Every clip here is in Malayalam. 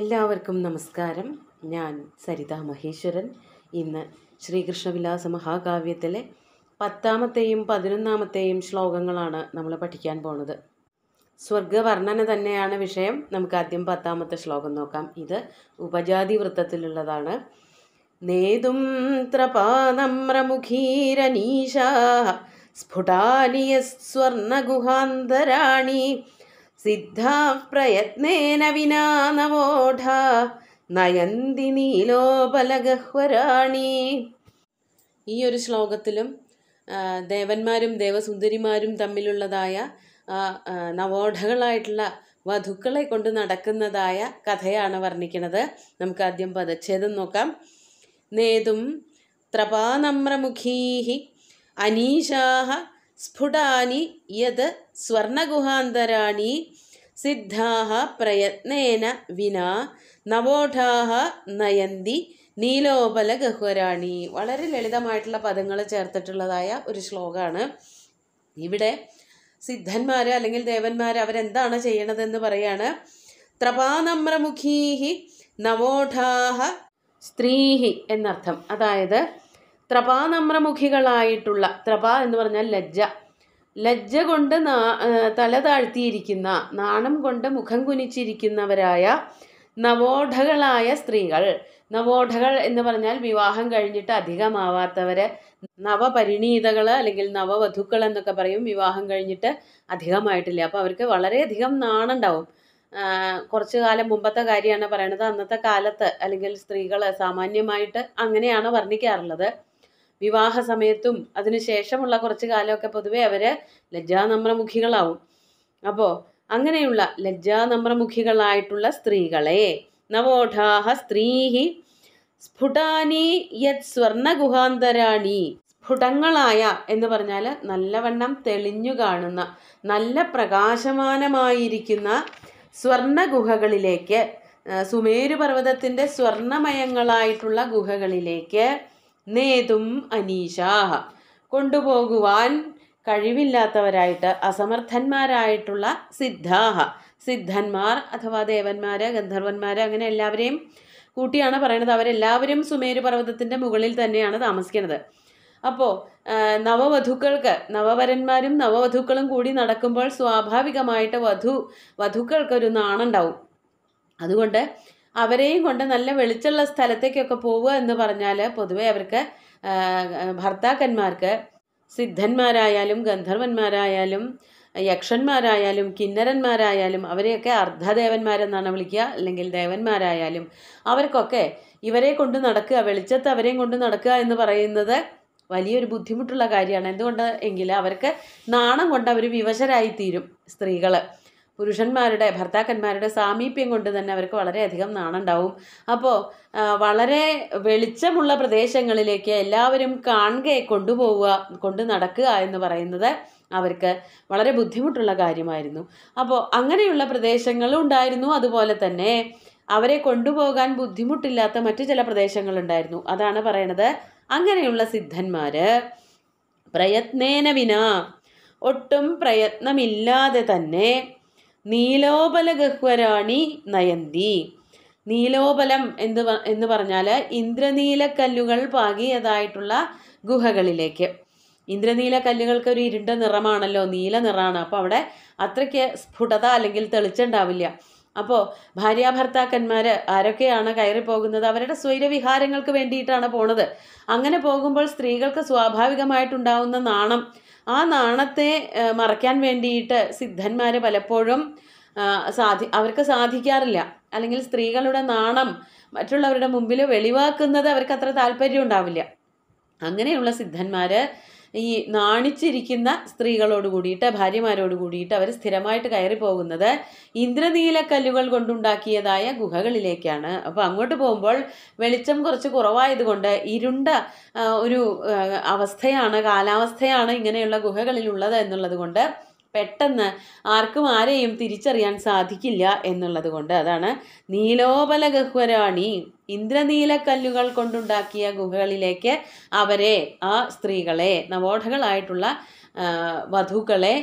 എല്ലാവർക്കും നമസ്കാരം ഞാൻ സരിത മഹേശ്വരൻ ഇന്ന് ശ്രീകൃഷ്ണവിലാസ മഹാകാവ്യത്തിലെ പത്താമത്തെയും പതിനൊന്നാമത്തെയും ശ്ലോകങ്ങളാണ് നമ്മൾ പഠിക്കാൻ പോണത് സ്വർഗവർണ്ണന തന്നെയാണ് വിഷയം നമുക്ക് ആദ്യം പത്താമത്തെ ശ്ലോകം നോക്കാം ഇത് ഉപജാതി വൃത്തത്തിലുള്ളതാണ് നേതും ത്രപാനമ്രമുഖീരനീശാ സ്ഫുടാനിയ സ്വർണഗുഹാന്തരാണി सिद्धाः പ്രയത്നേന വിനാ നവോഢ നയന്തി നീലോപലഗഹ്വരാണി ഈ ഒരു ശ്ലോകത്തിലും ദേവന്മാരും ദേവസുന്ദരിമാരും തമ്മിലുള്ളതായ നവോഢകളായിട്ടുള്ള വധുക്കളെ കൊണ്ട് നടക്കുന്നതായ കഥയാണ് വർണ്ണിക്കുന്നത് നമുക്ക് ആദ്യം പദച്ഛേദം നോക്കാം നേതും ത്രപാനമ്രമുഖീ അനീശാഹ സ്ഫുടാനി യത് സ്വർണഗുഹാന്തരാണി സിദ്ധാഹ പ്രയത്നേന വിനാ നവോഢാഹ നയന്തി ഗഹ്വരാണി വളരെ ലളിതമായിട്ടുള്ള പദങ്ങൾ ചേർത്തിട്ടുള്ളതായ ഒരു ശ്ലോകമാണ് ഇവിടെ സിദ്ധന്മാർ അല്ലെങ്കിൽ ദേവന്മാർ അവരെന്താണ് ചെയ്യണതെന്ന് പറയാണ് ത്രപാനമ്രമുഖീഹി നവോഢാഹ സ്ത്രീഹി എന്നർത്ഥം അതായത് ത്രപാനമ്രമുഖികളായിട്ടുള്ള ത്രപ എന്ന് പറഞ്ഞാൽ ലജ്ജ ലജ്ജ കൊണ്ട് നാ തല താഴ്ത്തിയിരിക്കുന്ന നാണം കൊണ്ട് മുഖം കുനിച്ചിരിക്കുന്നവരായ നവോഢകളായ സ്ത്രീകൾ നവോഢകൾ എന്ന് പറഞ്ഞാൽ വിവാഹം കഴിഞ്ഞിട്ട് അധികമാവാത്തവരെ നവപരിണീതകൾ അല്ലെങ്കിൽ നവവധുക്കൾ എന്നൊക്കെ പറയും വിവാഹം കഴിഞ്ഞിട്ട് അധികമായിട്ടില്ല അപ്പോൾ അവർക്ക് വളരെയധികം നാണുണ്ടാവും കുറച്ച് കാലം മുമ്പത്തെ കാര്യമാണ് പറയണത് അന്നത്തെ കാലത്ത് അല്ലെങ്കിൽ സ്ത്രീകൾ സാമാന്യമായിട്ട് അങ്ങനെയാണ് വർണ്ണിക്കാറുള്ളത് വിവാഹ സമയത്തും അതിനുശേഷമുള്ള കുറച്ച് കാലമൊക്കെ പൊതുവെ അവർ ലജ്ജാനമ്രമുഖികളാവും അപ്പോൾ അങ്ങനെയുള്ള ലജ്ജാനമ്രമുഖികളായിട്ടുള്ള സ്ത്രീകളെ നവോഢാഹ സ്ത്രീഹി സ്ഫുടാനി യത് സ്വർണഗുഹാന്തരാണി സ്ഫുടങ്ങളായ എന്ന് പറഞ്ഞാൽ നല്ലവണ്ണം തെളിഞ്ഞു കാണുന്ന നല്ല പ്രകാശമാനമായിരിക്കുന്ന സ്വർണഗുഹകളിലേക്ക് ഗുഹകളിലേക്ക് സുമേരു പർവ്വതത്തിൻ്റെ സ്വർണമയങ്ങളായിട്ടുള്ള ഗുഹകളിലേക്ക് നേതും അനീശാഹ കൊണ്ടുപോകുവാൻ കഴിവില്ലാത്തവരായിട്ട് അസമർത്ഥന്മാരായിട്ടുള്ള സിദ്ധാഹ സിദ്ധന്മാർ അഥവാ ദേവന്മാർ ഗന്ധർവന്മാർ അങ്ങനെ എല്ലാവരെയും കൂട്ടിയാണ് പറയുന്നത് അവരെല്ലാവരും സുമേരു പർവ്വതത്തിൻ്റെ മുകളിൽ തന്നെയാണ് താമസിക്കുന്നത് അപ്പോൾ നവവധുക്കൾക്ക് നവവരന്മാരും നവവധുക്കളും കൂടി നടക്കുമ്പോൾ സ്വാഭാവികമായിട്ട് വധു വധുക്കൾക്കൊരു നാണുണ്ടാവും അതുകൊണ്ട് അവരെയും കൊണ്ട് നല്ല വെളിച്ചമുള്ള സ്ഥലത്തേക്കൊക്കെ പോവുക എന്ന് പറഞ്ഞാൽ പൊതുവേ അവർക്ക് ഭർത്താക്കന്മാർക്ക് സിദ്ധന്മാരായാലും ഗന്ധർവന്മാരായാലും യക്ഷന്മാരായാലും കിന്നരന്മാരായാലും അവരെയൊക്കെ അർദ്ധദേവന്മാരെന്നാണ് വിളിക്കുക അല്ലെങ്കിൽ ദേവന്മാരായാലും അവർക്കൊക്കെ ഇവരെ കൊണ്ട് നടക്കുക വെളിച്ചത്ത് അവരെയും കൊണ്ട് നടക്കുക എന്ന് പറയുന്നത് വലിയൊരു ബുദ്ധിമുട്ടുള്ള കാര്യമാണ് എന്തുകൊണ്ട് എങ്കിൽ അവർക്ക് നാണം കൊണ്ട് അവർ വിവശരായി തീരും സ്ത്രീകൾ പുരുഷന്മാരുടെ ഭർത്താക്കന്മാരുടെ സാമീപ്യം കൊണ്ട് തന്നെ അവർക്ക് വളരെയധികം നാണുണ്ടാവും അപ്പോൾ വളരെ വെളിച്ചമുള്ള പ്രദേശങ്ങളിലേക്ക് എല്ലാവരും കാണുക കൊണ്ടുപോവുക കൊണ്ട് നടക്കുക എന്ന് പറയുന്നത് അവർക്ക് വളരെ ബുദ്ധിമുട്ടുള്ള കാര്യമായിരുന്നു അപ്പോൾ അങ്ങനെയുള്ള പ്രദേശങ്ങളും ഉണ്ടായിരുന്നു അതുപോലെ തന്നെ അവരെ കൊണ്ടുപോകാൻ ബുദ്ധിമുട്ടില്ലാത്ത മറ്റു ചില പ്രദേശങ്ങളുണ്ടായിരുന്നു അതാണ് പറയണത് അങ്ങനെയുള്ള സിദ്ധന്മാർ പ്രയത്നേന വിന ഒട്ടും പ്രയത്നമില്ലാതെ തന്നെ നീലോപലഗഹ്വരാണി നയന്തി നീലോപലം എന്ന് എന്ന് പറഞ്ഞാൽ ഇന്ദ്രനീലക്കല്ലുകൾ പാകിയതായിട്ടുള്ള ഗുഹകളിലേക്ക് ഇന്ദ്രനീല കല്ലുകൾക്ക് ഒരു ഇരുണ്ട നിറമാണല്ലോ നീല നിറമാണ് അപ്പോൾ അവിടെ അത്രയ്ക്ക് സ്ഫുടത അല്ലെങ്കിൽ തെളിച്ചുണ്ടാവില്ല അപ്പോൾ ഭാര്യാഭർത്താക്കന്മാർ ആരൊക്കെയാണ് കയറി പോകുന്നത് അവരുടെ സ്വൈരവിഹാരങ്ങൾക്ക് വേണ്ടിയിട്ടാണ് പോണത് അങ്ങനെ പോകുമ്പോൾ സ്ത്രീകൾക്ക് സ്വാഭാവികമായിട്ടുണ്ടാവുന്ന നാണം ആ നാണത്തെ മറയ്ക്കാൻ വേണ്ടിയിട്ട് സിദ്ധന്മാർ പലപ്പോഴും സാധി അവർക്ക് സാധിക്കാറില്ല അല്ലെങ്കിൽ സ്ത്രീകളുടെ നാണം മറ്റുള്ളവരുടെ മുമ്പിൽ വെളിവാക്കുന്നത് അവർക്ക് അത്ര താല്പര്യം ഉണ്ടാവില്ല അങ്ങനെയുള്ള സിദ്ധന്മാർ ഈ നാണിച്ചിരിക്കുന്ന സ്ത്രീകളോട് കൂടിയിട്ട് ഭാര്യമാരോട് കൂടിയിട്ട് അവർ സ്ഥിരമായിട്ട് കയറി പോകുന്നത് ഇന്ദ്രനീലക്കല്ലുകൾ കൊണ്ടുണ്ടാക്കിയതായ ഗുഹകളിലേക്കാണ് അപ്പോൾ അങ്ങോട്ട് പോകുമ്പോൾ വെളിച്ചം കുറച്ച് കുറവായതുകൊണ്ട് ഇരുണ്ട ഒരു അവസ്ഥയാണ് കാലാവസ്ഥയാണ് ഇങ്ങനെയുള്ള ഗുഹകളിലുള്ളത് എന്നുള്ളത് കൊണ്ട് പെട്ടെന്ന് ആർക്കും ആരെയും തിരിച്ചറിയാൻ സാധിക്കില്ല എന്നുള്ളത് കൊണ്ട് അതാണ് നീലോപല ഗഹ്വരാണി കല്ലുകൾ കൊണ്ടുണ്ടാക്കിയ ഗുഹകളിലേക്ക് അവരെ ആ സ്ത്രീകളെ നവോഢകളായിട്ടുള്ള വധുക്കളെ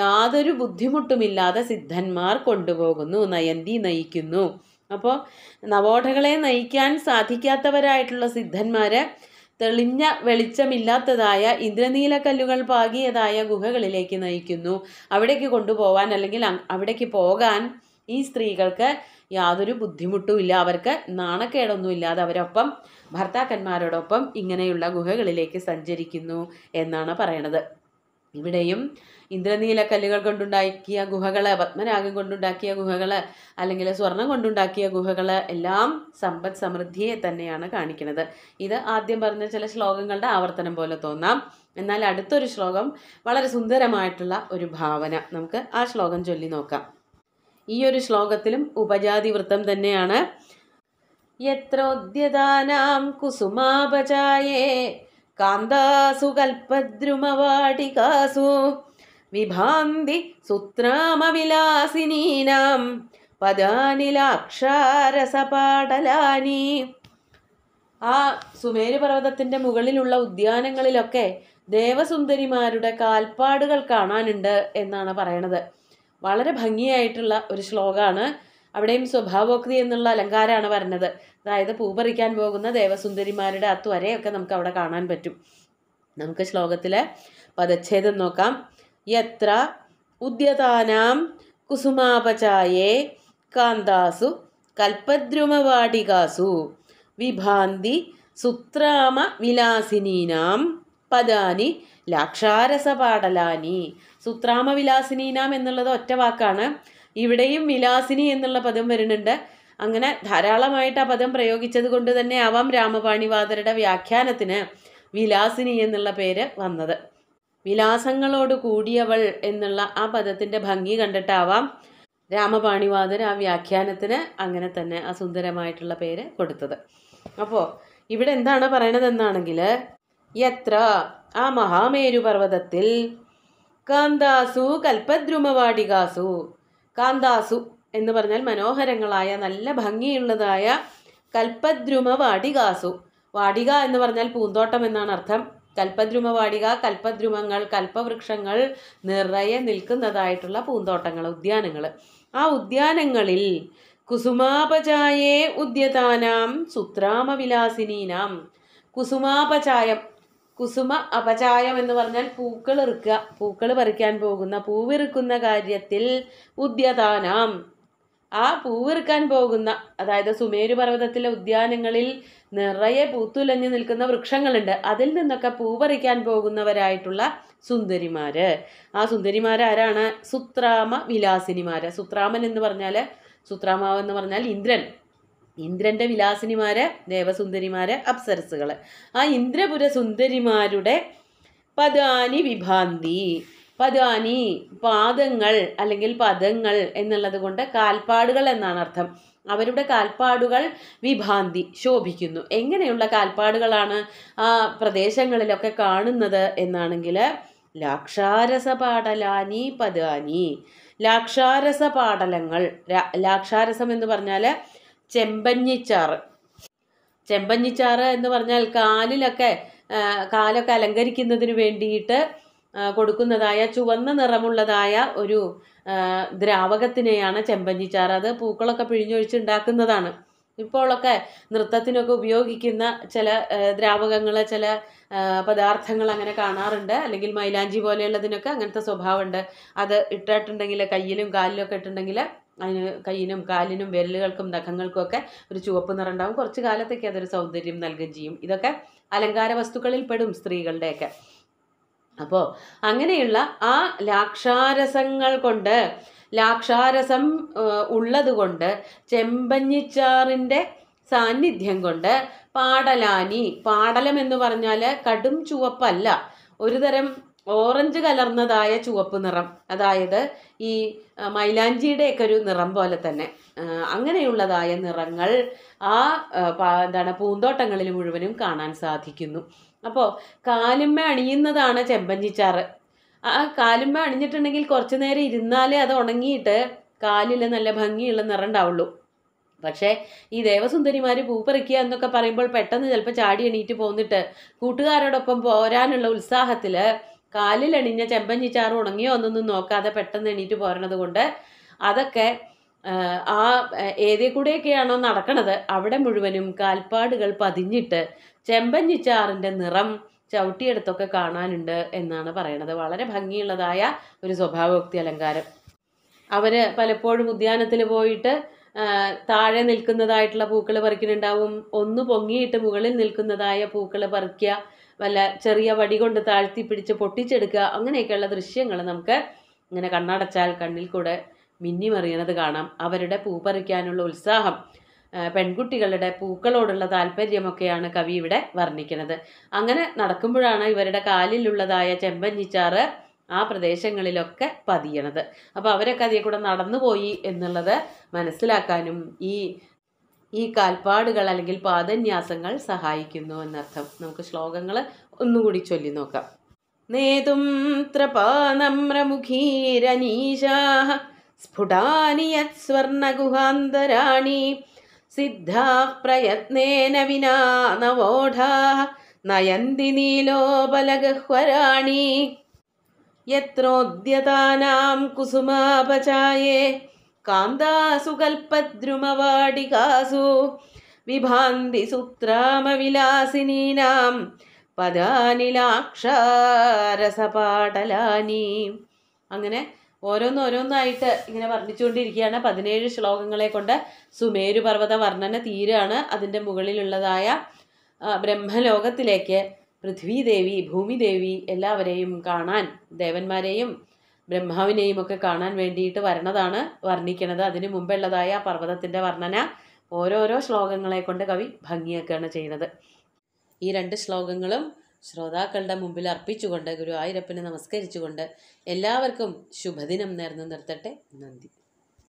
യാതൊരു ബുദ്ധിമുട്ടുമില്ലാതെ സിദ്ധന്മാർ കൊണ്ടുപോകുന്നു നയന്തി നയിക്കുന്നു അപ്പോൾ നവോഢകളെ നയിക്കാൻ സാധിക്കാത്തവരായിട്ടുള്ള സിദ്ധന്മാർ തെളിഞ്ഞ വെളിച്ചമില്ലാത്തതായ ഇന്ദ്രനീല കല്ലുകൾ പാകിയതായ ഗുഹകളിലേക്ക് നയിക്കുന്നു അവിടേക്ക് കൊണ്ടുപോകാൻ അല്ലെങ്കിൽ അവിടേക്ക് പോകാൻ ഈ സ്ത്രീകൾക്ക് യാതൊരു ബുദ്ധിമുട്ടും ഇല്ല അവർക്ക് നാണക്കേടൊന്നും ഇല്ലാതെ അവരൊപ്പം ഭർത്താക്കന്മാരോടൊപ്പം ഇങ്ങനെയുള്ള ഗുഹകളിലേക്ക് സഞ്ചരിക്കുന്നു എന്നാണ് പറയണത് ഇവിടെയും ഇന്ദ്രനീല കല്ലുകൾ കൊണ്ടുണ്ടാക്കിയ ഗുഹകള് പത്മരാഗം കൊണ്ടുണ്ടാക്കിയ ഗുഹകള് അല്ലെങ്കിൽ സ്വർണം കൊണ്ടുണ്ടാക്കിയ ഗുഹകള് എല്ലാം സമ്പദ് സമൃദ്ധിയെ തന്നെയാണ് കാണിക്കുന്നത് ഇത് ആദ്യം പറഞ്ഞ ചില ശ്ലോകങ്ങളുടെ ആവർത്തനം പോലെ തോന്നാം എന്നാൽ അടുത്തൊരു ശ്ലോകം വളരെ സുന്ദരമായിട്ടുള്ള ഒരു ഭാവന നമുക്ക് ആ ശ്ലോകം ചൊല്ലി നോക്കാം ഈ ഒരു ശ്ലോകത്തിലും ഉപജാതി വൃത്തം തന്നെയാണ് യത്രോദ്യതാനാം കുസുമാപചായേ కాందాసు కల్పద్రుమవాటికాసు വിഭാന്തി సుత్నామవిలాసినీనాం పదానిలాక్షారసపాടലാని ആ സുമേരു പർവ്വതത്തിൻ്റെ മുകളിലുള്ള ഉദ്യാനങ്ങളിലൊക്കെ ദേവസുന്ദരിമാരുടെ കാൽപ്പാടുകൾ കാണാനുണ്ട് എന്നാണ് പറയണത് വളരെ ഭംഗിയായിട്ടുള്ള ഒരു ശ്ലോകമാണ് അവിടെയും സ്വഭാവോക്തി എന്നുള്ള അലങ്കാരമാണ് പറഞ്ഞത് അതായത് പൂപറിക്കാൻ പോകുന്ന ദേവസുന്ദരിമാരുടെ അത്വരയൊക്കെ നമുക്ക് അവിടെ കാണാൻ പറ്റും നമുക്ക് ശ്ലോകത്തിലെ പദച്ഛേദം നോക്കാം യത്ര ഉദ്യതാനാം കുസുമാപചായേ കാന്താസു കൽപ്പദ്രുമവാടികാസു വിഭാന്തി സുത്രാമ വിലാസിനീനാം പദാനി ലാക്ഷാരസപാടലാനി സുത്രാമ വിലാസിനീനാം എന്നുള്ളത് ഒറ്റ വാക്കാണ് ഇവിടെയും വിലാസിനി എന്നുള്ള പദം വരുന്നുണ്ട് അങ്ങനെ ധാരാളമായിട്ട് ആ പദം പ്രയോഗിച്ചത് കൊണ്ട് തന്നെ ആവാം രാമപാണിവാദരുടെ വ്യാഖ്യാനത്തിന് വിലാസിനി എന്നുള്ള പേര് വന്നത് വിലാസങ്ങളോട് കൂടിയവൾ എന്നുള്ള ആ പദത്തിൻ്റെ ഭംഗി കണ്ടിട്ടാവാം രാമപാണിവാദർ ആ വ്യാഖ്യാനത്തിന് അങ്ങനെ തന്നെ ആ സുന്ദരമായിട്ടുള്ള പേര് കൊടുത്തത് അപ്പോൾ ഇവിടെ എന്താണ് പറയണതെന്നാണെങ്കിൽ എത്ര ആ മഹാമേരു പർവ്വതത്തിൽ കാന്താസു കൽപ്പദ്രുമവാടികാസു കാന്താസു എന്ന് പറഞ്ഞാൽ മനോഹരങ്ങളായ നല്ല ഭംഗിയുള്ളതായ കൽപ്പദ്രുമ വാടികാസു വാടിക എന്ന് പറഞ്ഞാൽ പൂന്തോട്ടം എന്നാണ് അർത്ഥം കൽപ്പദ്രുമ വാടിക കൽപ്പദ്രുമങ്ങൾ കൽപ്പവൃക്ഷങ്ങൾ നിറയെ നിൽക്കുന്നതായിട്ടുള്ള പൂന്തോട്ടങ്ങൾ ഉദ്യാനങ്ങൾ ആ ഉദ്യാനങ്ങളിൽ കുസുമാപചായേ ഉദ്യതാനാം സുത്രാമവിലാസിനീനാം കുസുമാപചായം കുസുമ അപചായം എന്ന് പറഞ്ഞാൽ പൂക്കൾ ഇറുക്കുക പൂക്കൾ പറിക്കാൻ പോകുന്ന പൂവിറുക്കുന്ന കാര്യത്തിൽ ഉദ്യതാനാം ആ പൂവിറുക്കാൻ പോകുന്ന അതായത് സുമേരു പർവ്വതത്തിലെ ഉദ്യാനങ്ങളിൽ നിറയെ പൂത്തുലഞ്ഞു നിൽക്കുന്ന വൃക്ഷങ്ങളുണ്ട് അതിൽ നിന്നൊക്കെ പൂ പറിക്കാൻ പോകുന്നവരായിട്ടുള്ള സുന്ദരിമാര് ആ സുന്ദരിമാരാരാണ് സുത്രാമ വിലാസിനിമാര് സുത്രാമൻ എന്ന് പറഞ്ഞാൽ സുത്രാമാവ് എന്ന് പറഞ്ഞാൽ ഇന്ദ്രൻ ഇന്ദ്രൻ്റെ വിലാസിനിമാരെ ദേവസുന്ദരിമാരെ അപ്സരസുകൾ ആ ഇന്ദ്രപുര സുന്ദരിമാരുടെ പദാനി വിഭാന്തി പദാനി പാദങ്ങൾ അല്ലെങ്കിൽ പദങ്ങൾ എന്നുള്ളത് കൊണ്ട് കാൽപ്പാടുകൾ എന്നാണ് അർത്ഥം അവരുടെ കാൽപ്പാടുകൾ വിഭാന്തി ശോഭിക്കുന്നു എങ്ങനെയുള്ള കാൽപ്പാടുകളാണ് ആ പ്രദേശങ്ങളിലൊക്കെ കാണുന്നത് എന്നാണെങ്കിൽ ലാക്ഷാരസ പാടലാനി പദാനി ലാക്ഷാരസ പാടലങ്ങൾ ലാക്ഷാരസം എന്ന് പറഞ്ഞാൽ ചെമ്പഞ്ഞിച്ചാറ് ചെമ്പഞ്ഞിച്ചാറ് എന്ന് പറഞ്ഞാൽ കാലിലൊക്കെ കാലൊക്കെ അലങ്കരിക്കുന്നതിന് വേണ്ടിയിട്ട് കൊടുക്കുന്നതായ ചുവന്ന നിറമുള്ളതായ ഒരു ദ്രാവകത്തിനെയാണ് ചെമ്പഞ്ഞിച്ചാറ് അത് പൂക്കളൊക്കെ പിഴിഞ്ഞൊഴിച്ച് ഉണ്ടാക്കുന്നതാണ് ഇപ്പോഴൊക്കെ നൃത്തത്തിനൊക്കെ ഉപയോഗിക്കുന്ന ചില ദ്രാവകങ്ങൾ ചില പദാർത്ഥങ്ങൾ അങ്ങനെ കാണാറുണ്ട് അല്ലെങ്കിൽ മൈലാഞ്ചി പോലെയുള്ളതിനൊക്കെ അങ്ങനത്തെ സ്വഭാവമുണ്ട് അത് ഇട്ടിട്ടുണ്ടെങ്കിൽ കയ്യിലും കാലിലും ഒക്കെ ഇട്ടിട്ടുണ്ടെങ്കിൽ അതിന് കയ്യിനും കാലിനും വിരലുകൾക്കും നഖങ്ങൾക്കുമൊക്കെ ഒരു ചുവപ്പ് നിറം ഉണ്ടാവും കുറച്ച് കാലത്തേക്ക് അതൊരു സൗന്ദര്യം നൽകുകയും ചെയ്യും ഇതൊക്കെ അലങ്കാര വസ്തുക്കളിൽ പെടും സ്ത്രീകളുടെയൊക്കെ അപ്പോൾ അങ്ങനെയുള്ള ആ ലാക്ഷാരസങ്ങൾ കൊണ്ട് ലാക്ഷാരസം ഉള്ളതുകൊണ്ട് ചെമ്പഞ്ഞിച്ചാറിൻ്റെ സാന്നിധ്യം കൊണ്ട് പാടലാനി പാടലം എന്ന് പറഞ്ഞാൽ കടും ചുവപ്പല്ല ഒരു തരം ഓറഞ്ച് കലർന്നതായ ചുവപ്പ് നിറം അതായത് ഈ ഒക്കെ ഒരു നിറം പോലെ തന്നെ അങ്ങനെയുള്ളതായ നിറങ്ങൾ ആ എന്താണ് പൂന്തോട്ടങ്ങളിൽ മുഴുവനും കാണാൻ സാധിക്കുന്നു അപ്പോൾ കാലുമ്മ അണിയുന്നതാണ് ചെമ്പഞ്ചിച്ചാറ് ആ കാലുമ്മ അണിഞ്ഞിട്ടുണ്ടെങ്കിൽ കുറച്ച് നേരം ഇരുന്നാലേ അത് ഉണങ്ങിയിട്ട് കാലിൽ നല്ല ഭംഗിയുള്ള നിറം ഉണ്ടാവുള്ളൂ പക്ഷേ ഈ ദേവസുന്ദരിമാർ പൂപ്പറിക്കുക എന്നൊക്കെ പറയുമ്പോൾ പെട്ടെന്ന് ചിലപ്പോൾ ചാടി എണീറ്റ് പോന്നിട്ട് കൂട്ടുകാരോടൊപ്പം പോരാനുള്ള ഉത്സാഹത്തിൽ കാലിലണിഞ്ഞ ചെമ്പൻ ചിച്ചാറും ഉണങ്ങിയോ ഒന്നൊന്നും നോക്കാതെ പെട്ടെന്ന് എണീറ്റ് പോരണത് കൊണ്ട് അതൊക്കെ ആ ഏതേ കൂടെയൊക്കെയാണോ നടക്കണത് അവിടെ മുഴുവനും കാൽപ്പാടുകൾ പതിഞ്ഞിട്ട് ചെമ്പൻ ചിച്ചാറിൻ്റെ നിറം ചവിട്ടിയെടുത്തൊക്കെ കാണാനുണ്ട് എന്നാണ് പറയണത് വളരെ ഭംഗിയുള്ളതായ ഒരു സ്വഭാവോക്തി അലങ്കാരം അവർ പലപ്പോഴും ഉദ്യാനത്തിൽ പോയിട്ട് താഴെ നിൽക്കുന്നതായിട്ടുള്ള പൂക്കൾ പറിക്കുന്നുണ്ടാവും ഒന്ന് പൊങ്ങിയിട്ട് മുകളിൽ നിൽക്കുന്നതായ പൂക്കൾ പറിക്കുക വല്ല ചെറിയ വടി കൊണ്ട് താഴ്ത്തി പിടിച്ച് പൊട്ടിച്ചെടുക്കുക അങ്ങനെയൊക്കെയുള്ള ദൃശ്യങ്ങൾ നമുക്ക് ഇങ്ങനെ കണ്ണടച്ചാൽ കണ്ണിൽ കൂടെ മിന്നിമറിയണത് കാണാം അവരുടെ പൂ പറിക്കാനുള്ള ഉത്സാഹം പെൺകുട്ടികളുടെ പൂക്കളോടുള്ള താല്പര്യമൊക്കെയാണ് കവി ഇവിടെ വർണ്ണിക്കുന്നത് അങ്ങനെ നടക്കുമ്പോഴാണ് ഇവരുടെ കാലിലുള്ളതായ ചെമ്പഞ്ഞിച്ചാറ് ആ പ്രദേശങ്ങളിലൊക്കെ പതിയണത് അപ്പോൾ അവരൊക്കെ അതിൽ കൂടെ നടന്നുപോയി എന്നുള്ളത് മനസ്സിലാക്കാനും ഈ ഈ കാൽപ്പാടുകൾ അല്ലെങ്കിൽ പാദന്യാസങ്ങൾ സഹായിക്കുന്നു എന്നർത്ഥം നമുക്ക് ശ്ലോകങ്ങൾ ഒന്നുകൂടി ചൊല്ലി നോക്കാം നേതും ത്രപാനമ്രമുഖീരനീശാഹ സ്ഫുടാനി യത് സ്വർണഗുഹാന്തരാണി സിദ്ധാ പ്രയത്നേന വിനാ നവോഢാ നയന്തി നീലോപലഗഹ്വരാണി യത്രോദ്യതാനാം കുസുമാപചായേ കാന്താസുകൽപദ്രുമവാടികാസു വിഭാന്തി സുത്രാമവിലാസിനീനാം പദാനിലാക്ഷാരസപാടലാനി അങ്ങനെ ഓരോന്നോരോന്നായിട്ട് ഇങ്ങനെ വർണ്ണിച്ചുകൊണ്ടിരിക്കുകയാണ് പതിനേഴ് ശ്ലോകങ്ങളെ കൊണ്ട് സുമേരു പർവ്വത വർണ്ണന തീരാണ് അതിൻ്റെ മുകളിലുള്ളതായ ബ്രഹ്മലോകത്തിലേക്ക് പൃഥ്വിദേവി ഭൂമിദേവി എല്ലാവരെയും കാണാൻ ദേവന്മാരെയും ബ്രഹ്മാവിനെയും ഒക്കെ കാണാൻ വേണ്ടിയിട്ട് വരണതാണ് വർണ്ണിക്കണത് അതിനു മുമ്പുള്ളതായ ആ പർവ്വതത്തിൻ്റെ വർണ്ണന ഓരോരോ ശ്ലോകങ്ങളെ കൊണ്ട് കവി ഭംഗിയാക്കുകയാണ് ചെയ്യുന്നത് ഈ രണ്ട് ശ്ലോകങ്ങളും ശ്രോതാക്കളുടെ മുമ്പിൽ അർപ്പിച്ചുകൊണ്ട് ഗുരു ആയിരപ്പനെ നമസ്കരിച്ചുകൊണ്ട് എല്ലാവർക്കും ശുഭദിനം നേർന്നു നിർത്തട്ടെ നന്ദി